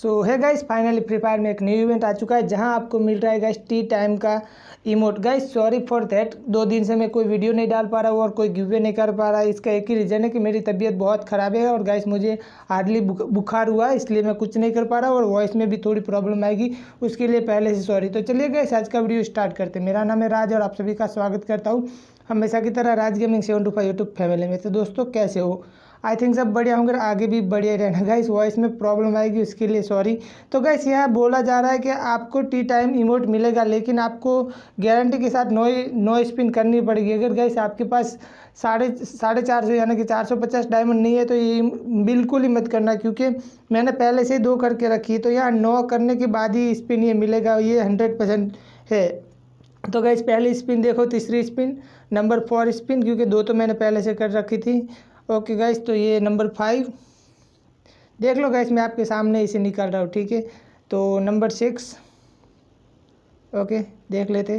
सो है guys finally free fire में एक न्यू इवेंट आ चुका है जहां आपको मिल रहा है गाइस टी टाइम का emote guys sorry for that दो दिन से मैं कोई वीडियो नहीं डाल पा रहा हूँ और कोई गिवे नहीं कर पा रहा इसका एक ही रीज़न है कि मेरी तबीयत बहुत ख़राब है और गाइस मुझे हार्डली बुखार हुआ इसलिए मैं कुछ नहीं कर पा रहा और वॉइस में भी थोड़ी प्रॉब्लम आएगी उसके लिए पहले से सॉरी तो चलिए गाइस आज का वीडियो स्टार्ट करते हैं मेरा नाम है राज और आप सभी का स्वागत करता हूँ हमेशा की तरह Raj gaming seven two five YouTube family में तो दोस्तों कैसे हो आई थिंक सब बढ़िया होंगे आगे भी बढ़िया रहना गाइस वॉइस में प्रॉब्लम आएगी उसके लिए सॉरी तो गाइस यहाँ बोला जा रहा है कि आपको टी टाइम इमोट मिलेगा लेकिन आपको गारंटी के साथ नो नो स्पिन करनी पड़ेगी अगर गाइस आपके पास साढ़े साढ़े चार सौ यानी कि चार सौ पचास डायमंड नहीं है तो ये बिल्कुल ही मत करना क्योंकि मैंने पहले से दो करके रखी है तो यहाँ नौ करने के बाद ही स्पिन ये मिलेगा ये हंड्रेड परसेंट है तो गाइस पहली स्पिन देखो तीसरी स्पिन नंबर फोर स्पिन क्योंकि दो तो मैंने पहले से कर रखी थी ओके गैस तो ये नंबर फाइव देख लो गैस मैं आपके सामने इसे निकाल रहा हूँ ठीक है तो नंबर सिक्स ओके देख लेते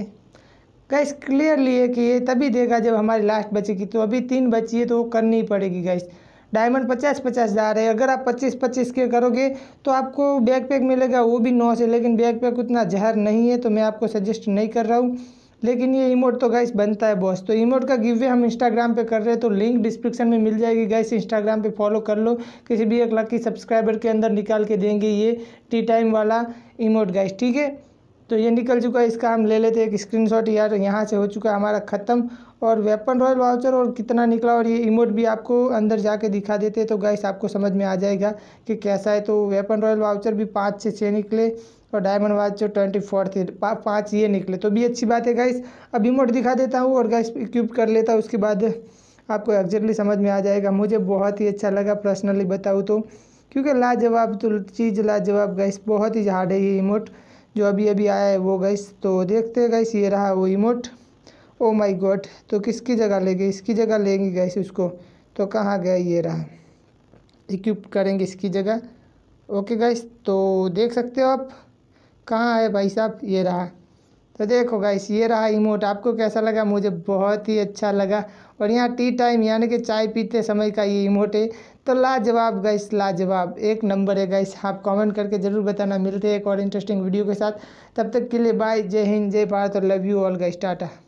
गैस क्लियरली है कि ये तभी देगा जब हमारी लास्ट बचेगी तो अभी तीन बची है तो वो करनी पड़ेगी गैस डायमंड पचास पचास जा रहे हैं अगर आप पच्चीस पच्चीस के करोगे तो आपको बैकपैक मिलेगा वो भी नौ से लेकिन बैकपैक उतना जहर नहीं है तो मैं आपको सजेस्ट नहीं कर रहा हूँ लेकिन ये इमोट तो गाइस बनता है बॉस तो इमोट का गिव वे हम इंस्टाग्राम पे कर रहे हैं तो लिंक डिस्क्रिप्शन में मिल जाएगी गाइस इंस्टाग्राम पे फॉलो कर लो किसी भी एक लाख की सब्सक्राइबर के अंदर निकाल के देंगे ये टी टाइम वाला इमोट गाइस ठीक है तो ये निकल चुका है इसका हम ले लेते हैं एक स्क्रीनशॉट यार यहाँ से हो चुका है हमारा ख़त्म और वेपन रॉयल वाउचर और कितना निकला और ये इमोट भी आपको अंदर जाके दिखा देते तो गाइस आपको समझ में आ जाएगा कि कैसा है तो वेपन रॉयल वाउचर भी पाँच से छः निकले और डायमंड वाच जो ट्वेंटी फोर थी पाँच ये निकले तो भी अच्छी बात है गाइस अब इमोट दिखा देता हूँ और गाइस इक्विप कर लेता हूँ उसके बाद आपको एग्जैक्टली समझ में आ जाएगा मुझे बहुत ही अच्छा लगा पर्सनली बताऊँ तो क्योंकि लाजवाब तो चीज़ लाजवाब गाइस बहुत ही हार्ड है ये इमोट जो अभी अभी आया है वो गाइस तो देखते हैं गाइस ये रहा वो इमोट ओ माय गॉड तो किसकी जगह लेंगे इसकी जगह लेंगे गाइस उसको तो कहाँ गया ये रहा इक्विप करेंगे इसकी जगह ओके गाइस तो देख सकते हो आप कहाँ है भाई साहब ये रहा तो देखो गाइस ये रहा इमोट आपको कैसा लगा मुझे बहुत ही अच्छा लगा और यहाँ टी टाइम यानी कि चाय पीते समय का ये इमोट है तो लाजवाब गाइस लाजवाब एक नंबर है गाइस आप कमेंट करके ज़रूर बताना मिलते हैं एक और इंटरेस्टिंग वीडियो के साथ तब तक के लिए बाय जय हिंद जय भारत और love you all guys Tata